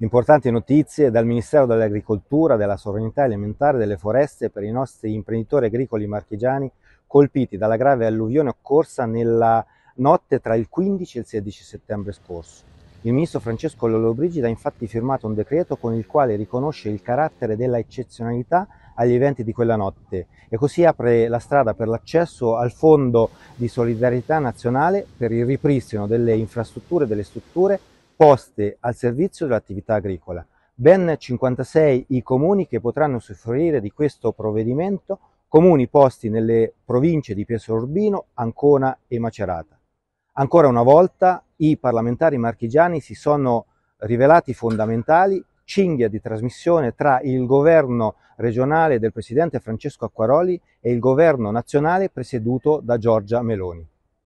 Importanti notizie dal Ministero dell'Agricoltura, della Sovranità Alimentare e delle Foreste per i nostri imprenditori agricoli marchigiani colpiti dalla grave alluvione occorsa nella notte tra il 15 e il 16 settembre scorso. Il ministro Francesco Lollobrigida ha infatti firmato un decreto con il quale riconosce il carattere della eccezionalità agli eventi di quella notte e così apre la strada per l'accesso al Fondo di Solidarietà Nazionale per il ripristino delle infrastrutture e delle strutture poste al servizio dell'attività agricola. Ben 56 i comuni che potranno soffrire di questo provvedimento, comuni posti nelle province di Urbino, Ancona e Macerata. Ancora una volta i parlamentari marchigiani si sono rivelati fondamentali, cinghia di trasmissione tra il governo regionale del presidente Francesco Acquaroli e il governo nazionale presieduto da Giorgia Meloni.